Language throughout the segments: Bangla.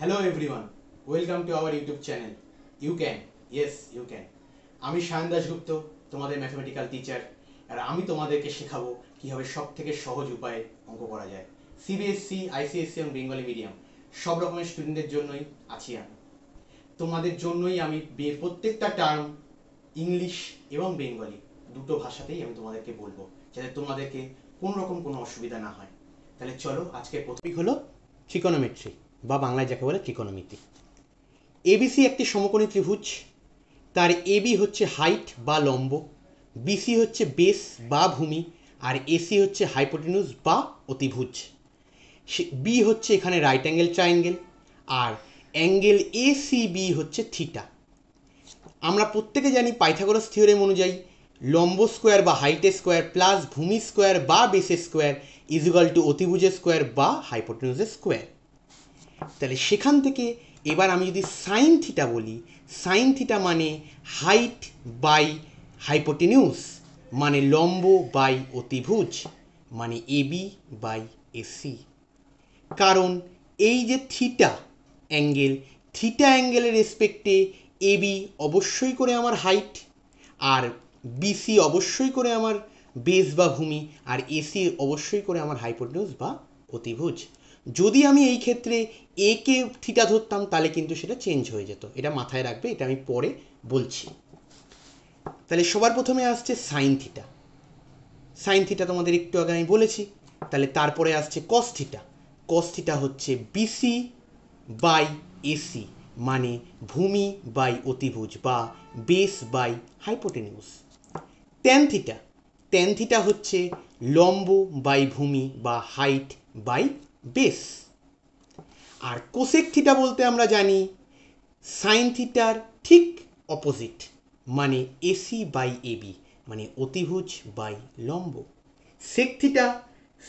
hello everyone welcome to our YouTube channel you can yes you can আমি সায়ন দাশগুপ্ত তোমাদের ম্যাথমেটিক্যাল টিচার আর আমি তোমাদেরকে শেখাবো কীভাবে সব থেকে সহজ উপায়ে অঙ্ক করা যায় সিবিএসসি আইসিএসসি e, e এবং বেঙ্গলি মিডিয়াম সব রকমের স্টুডেন্টদের জন্যই আছি আমি তোমাদের জন্যই আমি প্রত্যেকটা টার্ম ইংলিশ এবং বেঙ্গলি দুটো ভাষাতেই আমি তোমাদেরকে বলবো যাতে তোমাদেরকে কোনো রকম কোনো অসুবিধা না হয় তাহলে চলো আজকে প্রথমেই হলো ট্রিকোনোমেট্রি বা বাংলায় যাকে বলে ত্রিকোণমিতি এবিসি একটি সমকোণী ত্রিভুজ তার এবি হচ্ছে হাইট বা লম্ব বিসি হচ্ছে বেস বা ভূমি আর এসি হচ্ছে হাইপোটিনুস বা অতিভুজ বি হচ্ছে এখানে রাইট অ্যাঙ্গেল ট্রায়াঙ্গেল আর অ্যাঙ্গেল এ সি বি হচ্ছে থিটা আমরা প্রত্যেকে জানি পাইথাগোরাস থিওরেম অনুযায়ী লম্ব স্কোয়ার বা হাইটে স্কোয়ার প্লাস ভূমি স্কোয়ার বা বেসের স্কোয়ার ইজুগাল টু অতিভুজের স্কোয়ার বা হাইপোটেনিউজের স্কোয়ার তাহলে সেখান থেকে এবার আমি যদি সাইন থিটা বলি সাইন থিটা মানে হাইট বাই হাইপোটিনিউস মানে লম্ব বাই অতিভুজ মানে এবি বাই এসি কারণ এই যে থিটা অ্যাঙ্গেল থিটা অ্যাঙ্গেলের রেসপেক্টে এবি অবশ্যই করে আমার হাইট আর বিসি অবশ্যই করে আমার বেস বা ভূমি আর এসি অবশ্যই করে আমার হাইপোটিনিউস বা অতিভুজ যদি আমি এই ক্ষেত্রে এ কে থিটা ধরতাম তাহলে কিন্তু সেটা চেঞ্জ হয়ে যেত এটা মাথায় রাখবে এটা আমি পরে বলছি তাহলে সবার প্রথমে আসছে সাইন থিটা সাইন থিটা তোমাদের একটু আগে আমি বলেছি তাহলে তারপরে আসছে কস থিটা কস থিটা হচ্ছে বিসি বাই এসি মানে ভূমি বাই অতিভুজ বা base by hypotenuse tan theta tan theta হচ্ছে লম্ব বাই ভূমি বা হাইট বাই বেস আর কোসেক থিটা বলতে আমরা জানি সাইন থিটার ঠিক অপোজিট মানে এসি বাই এবি মানে অতিভুজ বাই লম্ব সেক থিটা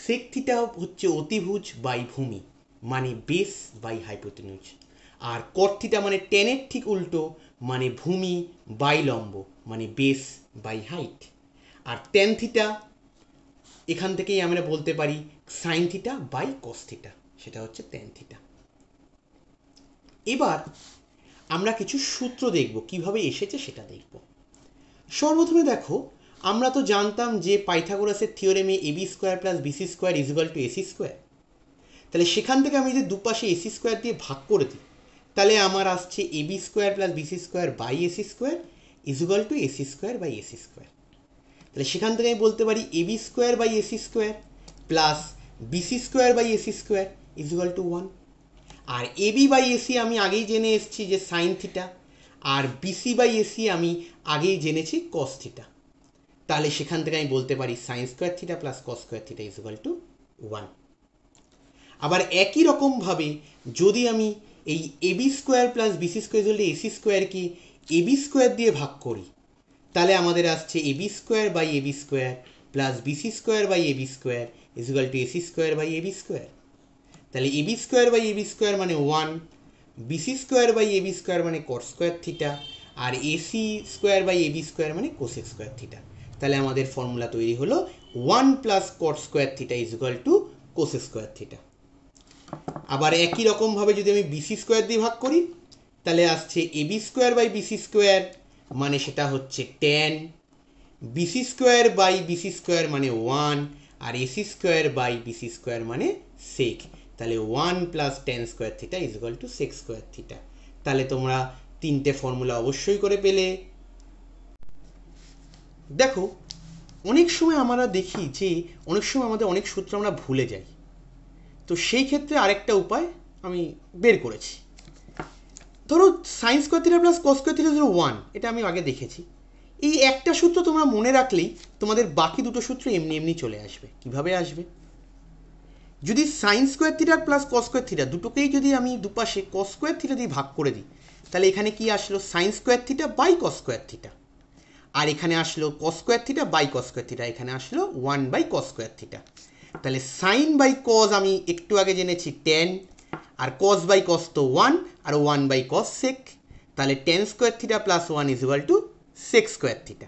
সেক থিটা হচ্ছে অতিভুজ বাই ভূমি মানে বেস বাই হাইপোটেনুজ আর কট থিটা মানে টেনের ঠিক উল্টো মানে ভূমি বাই লম্ব মানে বেস বাই হাইট আর টেন থিটা এখান থেকেই আমরা বলতে পারি sine theta by cos theta theta সেটা হচ্ছে টেন থিটা এবার আমরা কিছু সূত্র দেখব কিভাবে এসেছে সেটা দেখব সর্বপ্রথমে দেখো আমরা তো জানতাম যে পাইথাগোরাসের থিওরেমে AB square plus BC square equal to AC square তাহলে সেখান থেকে আমি যদি দুপাশে এসি স্কোয়ার দিয়ে ভাগ করে দিই তাহলে আমার আসছে AB square plus BC square by AC square equal to AC square by AC square তাহলে সেখান থেকে আমি বলতে পারি AB square by AC square plus BC square by AC square is equal to one আর এবি বাই এসি আমি আগেই জেনে এসেছি যে সাইন থিটা আর বিসি বাই এসি আমি আগেই জেনেছি কস থিটা তাহলে সেখান থেকে আমি বলতে পারি sine square theta plus cos square theta is equal to one আবার একই রকমভাবে যদি আমি এই AB square plus BC square হলে এসি স্কোয়ারকে এবি স্কোয়ার দিয়ে ভাগ করি তাহলে আমাদের আসছে AB square by AB square plus BC square by AB square is equal to AC square by AB square তাহলে AB square by AB square মানে one BC square by AB square মানে কট স্কোয়ার থিটা আর AC square by AB square মানে কোসেক স্কোয়ার থিটা তাহলে আমাদের ফর্মুলা তৈরি হলো one plus cot square theta is equal to cosec square theta আবার একই রকমভাবে যদি আমি বিসি স্কোয়ার দিয়ে ভাগ করি তাহলে আসছে AB square by BC square মানে সেটা হচ্ছে tan BC square by BC square মানে ওয়ান আর AC square by BC square মানে সেক তাহলে one plus tan square theta is equal to sec square theta তাহলে তোমরা তিনটে ফর্মুলা অবশ্যই করে পেলে দেখো অনেক সময় আমরা দেখি যে অনেক সময় আমাদের অনেক সূত্র আমরা ভুলে যাই তো সেই ক্ষেত্রে আরেকটা উপায় আমি বের করেছি ধরো sine square theta plus cos square theta one এটা আমি আগে দেখেছি এই একটা সূত্র তোমরা মনে রাখলেই তোমাদের বাকি দুটো সূত্র এমনি এমনি চলে আসবে কিভাবে আসবে যদি sine square theta plus cos square theta দুটোকেই যদি আমি দুপাশে কস স্কোয়ার থিটা দিয়ে ভাগ করে দিই তাহলে এখানে কি আসলো sine square theta by cos square theta আর এখানে আসলো cos square theta by cos square theta এখানে আসলো one by cos square theta তাহলে সাইন বাই কজ আমি একটু আগে জেনেছি ten R cos by cos তো ওয়ান আর ওয়ান বাই কস সেক তাহলে tan square theta plus one is equal to sec square theta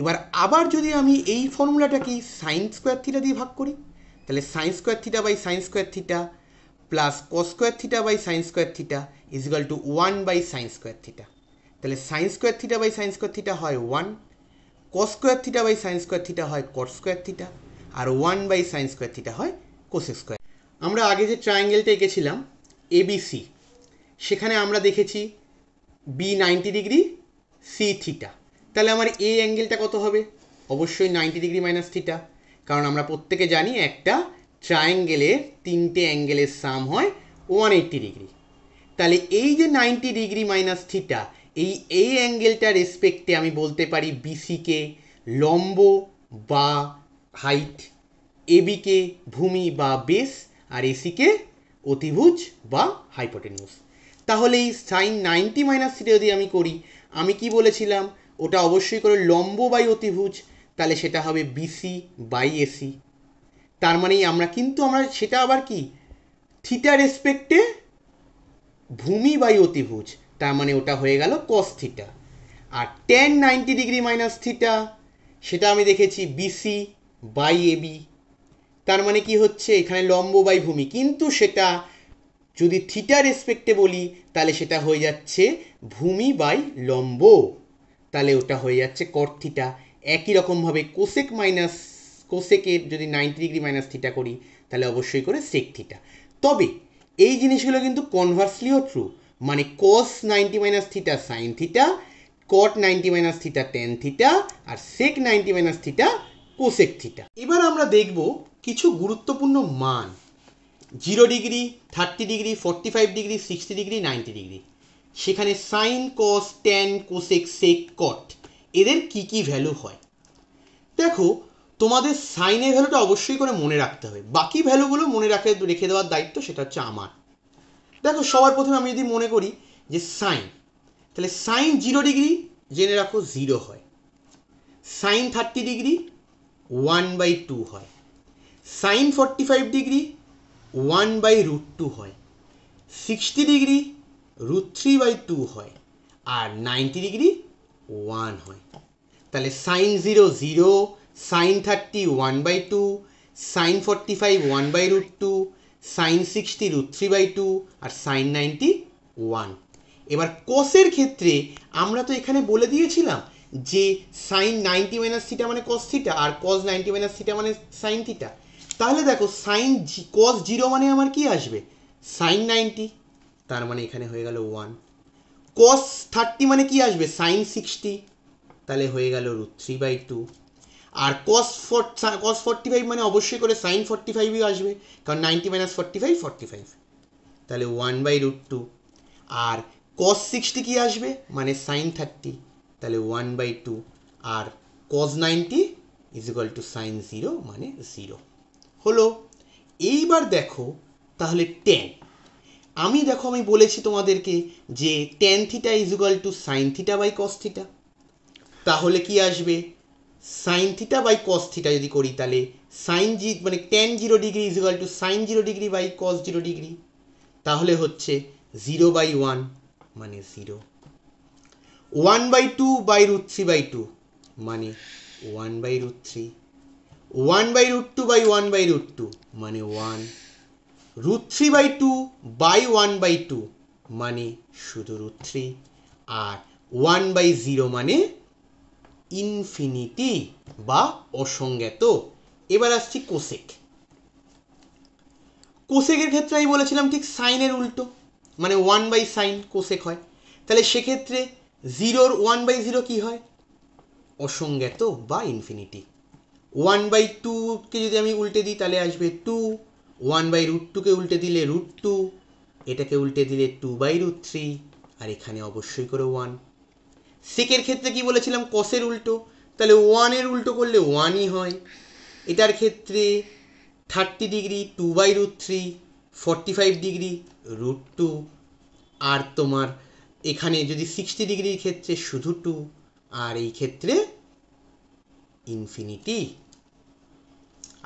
এবার আবার যদি আমি এই ফর্মুলাটাকে সাইন স্কোয়ার থিটা দিয়ে ভাগ করি তাহলে sine square theta by sine square theta plus cos square theta by sine square theta is equal to one by sine square theta তাহলে sine square theta by sine square theta হয় one cos square theta by sine square theta হয় কট স্কোয়ার থিটা আর one by sine square theta হয় কোসে স্কোয়ার আমরা আগে যে ট্রায়াঙ্গেলটা এঁকেছিলাম এবিসি সেখানে আমরা দেখেছি B ninety degree C theta তাহলে আমার এ অ্যাঙ্গেলটা কত হবে অবশ্যই নাইনটি ডিগ্রি মাইনাস থিটা কারণ আমরা প্রত্যেকে জানি একটা ট্রায়াঙ্গেলের তিনটে অ্যাঙ্গেলের সাম হয় ওয়ান এইট্টি ডিগ্রি তাহলে এই যে নাইনটি ডিগ্রি মাইনাস থিটা এই এই অ্যাঙ্গেলটার রেসপেক্টে আমি বলতে পারি বিসিকে লম্ব বা হাইট এবিকে ভূমি বা বেস আর এসিকে অতিভুজ বা হাইপোটেনিউস তাহলে এই সাইন নাইনটি মাইনাস থিটা যদি আমি করি আমি কি বলেছিলাম ওটা অবশ্যই করে লম্ব বাই অতিভুজ তাহলে সেটা হবে বিসি বাই এসি তার মানে আমরা কিন্তু আমরা সেটা আবার কি থিটা রেসপেক্টে ভূমি বাই অতিভুজ তার মানে ওটা হয়ে গেল কস থিটা আর tan ninety degree minus theta সেটা আমি দেখেছি বিসি বাই এবি তার মানে কি হচ্ছে এখানে লম্ব বাই ভূমি কিন্তু সেটা যদি থিটা রেসপেক্টে বলি তাহলে সেটা হয়ে যাচ্ছে ভূমি বাই লম্ব তাহলে ওটা হয়ে যাচ্ছে কট থিটা একই রকমভাবে কোসেক মাইনাস কোসেকের যদি নাইনটি ডিগ্রি মাইনাস থিটা করি তাহলে অবশ্যই করে সেক থিটা তবে এই জিনিসগুলো কিন্তু কনভার্সলিও ট্রু মানে cos ninety minus theta sine theta cot ninety minus theta tan theta আর sec ninety minus theta cosec theta এবার আমরা দেখব কিছু গুরুত্বপূর্ণ মান zero degree thirty degree forty five degree sixty degree ninety degree সেখানে sine cos tan cosec sec cot এদের কি কি ভ্যালু হয় দেখো তোমাদের সাইনের ভ্যালুটা অবশ্যই করে মনে রাখতে হবে বাকি ভ্যালুগুলো মনে রাখে রেখে দেওয়ার দায়িত্ব সেটা হচ্ছে আমার দেখো সবার প্রথমে আমি যদি মনে করি যে সাইন তাহলে সাইন জিরো ডিগ্রি জেনে রাখো জিরো হয় sine thirty degree one by two হয় sine forty five degree one by root two হয় sixty degree root three by two হয় আর নাইনটি ডিগ্রি ওয়ান হয় তাহলে sine zero zero sine thirty one by two sine forty five one by root two sine sixty root three by two আর সাইন নাইনটি ওয়ান এবার কোসের ক্ষেত্রে আমরা তো এখানে বলে দিয়েছিলাম যে সাইন নাইনটি মাইনাস থিটা মানে কস থিটা আর কস নাইনটি মাইনাস থিটা মানে সাইন থিটা তাহলে দেখো সাইন কস জিরো মানে আমার কি আসবে সাইন নাইনটি তার মানে এখানে হয়ে গেল ওয়ান কস থার্টি মানে কি আসবে সাইন সিক্সটি তাহলে হয়ে গেল রুট থ্রি বাই টু আর cos for cos forty five মানে অবশ্যই করে সাইন ফর্টি ফাইভই আসবে কারণ ninety minus forty five forty five তাহলে ওয়ান বাই রুট টু আর কস সিক্সটি কী আসবে মানে সাইন থার্টি তাহলে ওয়ান বাই টু আর cos ninety is equal to sine zero মানে জিরো হলো এইবার দেখো তাহলে টেন আমি দেখো আমি বলেছি তোমাদেরকে যে tan theta is equal to sine theta by cos theta তাহলে কি আসবে sine theta by cos theta যদি করি তাহলে সাইন জি মানে tan zero degree is equal to sine zero degree by cos zero degree তাহলে হচ্ছে জিরো বাই ওয়ান মানে zero one by two by root three by two মানে one by root three one by root two by one by root two মানে one root three by two by one by two মানে শুধু রুট থ্রি আর ওয়ান বাই জিরো মানে ইনফিনিটি বা অসংজ্ঞাত এবার আসছি কোসেক কোসেকের ক্ষেত্রে আমি বলেছিলাম ঠিক সাইনের উল্টো মানে ওয়ান বাই সাইন কোসেক হয় তাহলে সেক্ষেত্রে জিরোর ওয়ান বাই জিরো কী হয় অসংজ্ঞাত বা ইনফিনিটি ওয়ান বাই টুকে যদি আমি উল্টে দিই তাহলে আসবে টু ওয়ান বাই রুট টুকে উল্টে দিলে রুট টু এটাকে উল্টে দিলে টু বাই রুট থ্রি আর এখানে অবশ্যই করে ওয়ান সেকের ক্ষেত্রে কি বলেছিলাম কসের উল্টো তাহলে ওয়ানের উল্টো করলে ওয়ানই হয় এটার ক্ষেত্রে thirty degree two by root three forty five degree root two আর তোমার এখানে যদি সিক্সটি ডিগ্রির ক্ষেত্রে শুধু টু আর এই ক্ষেত্রে ইনফিনিটি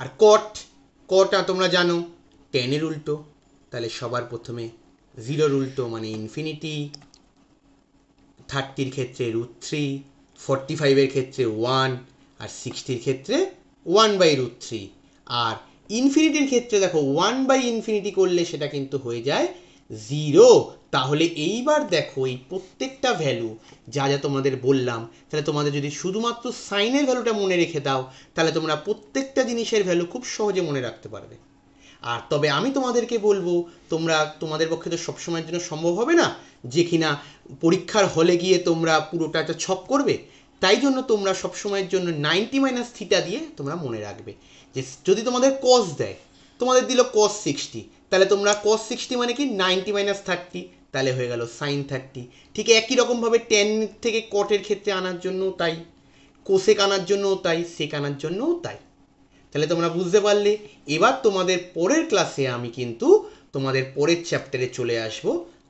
আর কট কটা তোমরা জানো টেনের উল্টো তাহলে সবার প্রথমে জিরোর উল্টো মানে ইনফিনিটি থার্টির ক্ষেত্রে রুট থ্রি ফর্টি ফাইভের ক্ষেত্রে ওয়ান আর সিক্সটির ক্ষেত্রে ওয়ান বাই রুট থ্রি আর ইনফিনিটির ক্ষেত্রে দেখো ওয়ান বাই ইনফিনিটি করলে সেটা কিন্তু হয়ে যায় জিরো তাহলে এইবার দেখো এই প্রত্যেকটা ভ্যালু যা যা তোমাদের বললাম তাহলে তোমাদের যদি শুধুমাত্র সাইনের ভ্যালুটা মনে রেখে দাও তাহলে তোমরা প্রত্যেকটা জিনিসের ভ্যালু খুব সহজে মনে রাখতে পারবে আর তবে আমি তোমাদেরকে বলবো তোমরা তোমাদের পক্ষে তো সবসময়ের জন্য সম্ভব হবে না যে কিনা পরীক্ষার হলে গিয়ে তোমরা পুরোটা একটা ছপ করবে তাই জন্য তোমরা সবসময়ের জন্য নাইনটি মাইনাস থিটা দিয়ে তোমরা মনে রাখবে যে যদি তোমাদের কস দেয় তোমাদের দিল কস সিক্সটি তাহলে তোমরা কস সিক্সটি মানে কি নাইনটি মাইনাস থার্টি তাহলে হয়ে গেল সাইন থার্টি ঠিক একই রকমভাবে টেন থেকে কটের ক্ষেত্রে আনার জন্যও তাই কোসেক আনার জন্যও তাই সেক আনার জন্যও তাই তাহলে তোমরা বুঝতে পারলে এবার তোমাদের পরের ক্লাসে আমি কিন্তু তোমাদের পরের চ্যাপ্টারে চলে আসব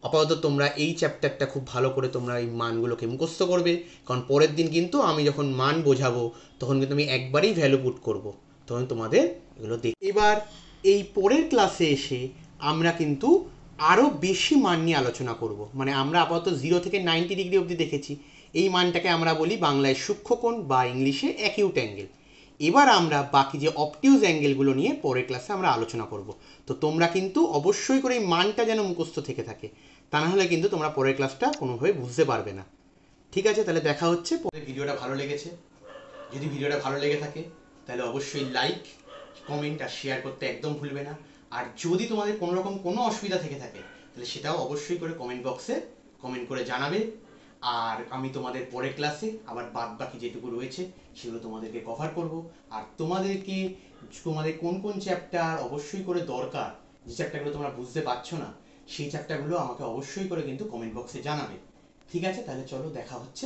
আপাতত তোমরা এই চ্যাপ্টারটা খুব ভালো করে তোমরা এই মানগুলোকে মুখস্থ করবে কারণ পরের দিন কিন্তু আমি যখন মান বোঝাবো তখন কিন্তু আমি একবারেই ভ্যালু পুট করবো তখন তোমাদের এগুলো দেখ এবার এই পরের ক্লাসে এসে আমরা কিন্তু আরও বেশি মান নিয়ে আলোচনা করব মানে আমরা আপাতত জিরো থেকে নাইনটি ডিগ্রি অবধি দেখেছি এই মানটাকে আমরা বলি বাংলায় সূক্ষ্মকোণ বা ইংলিশে অ্যাকিউট অ্যাঙ্গেল এবার আমরা বাকি যে অপটিউজ অ্যাঙ্গেলগুলো নিয়ে পরের ক্লাসে আমরা আলোচনা করব তো তোমরা কিন্তু অবশ্যই করে এই মানটা যেন মুখস্থ থেকে থাকে তা না হলে কিন্তু তোমরা পরের ক্লাসটা কোনোভাবে বুঝতে পারবে না ঠিক আছে তাহলে দেখা হচ্ছে ভিডিওটা ভালো লেগেছে যদি ভিডিওটা ভালো লেগে থাকে তাহলে অবশ্যই লাইক কমেন্ট আর শেয়ার করতে একদম ভুলবে না আর যদি তোমাদের কোনো রকম কোনো অসুবিধা থেকে থাকে তাহলে সেটাও অবশ্যই করে কমেন্ট বক্সে কমেন্ট করে জানাবে আর আমি তোমাদের পরের ক্লাসে আবার বাদ বাকি যেটুকু রয়েছে সেগুলো তোমাদেরকে কভার করব আর তোমাদেরকে তোমাদের কোন কোন চ্যাপ্টার অবশ্যই করে দরকার যে চ্যাপ্টারগুলো তোমরা বুঝতে পারছো না সেই চ্যাপ্টারগুলো আমাকে অবশ্যই করে কিন্তু কমেন্ট বক্সে জানাবে ঠিক আছে তাহলে চলো দেখা হচ্ছে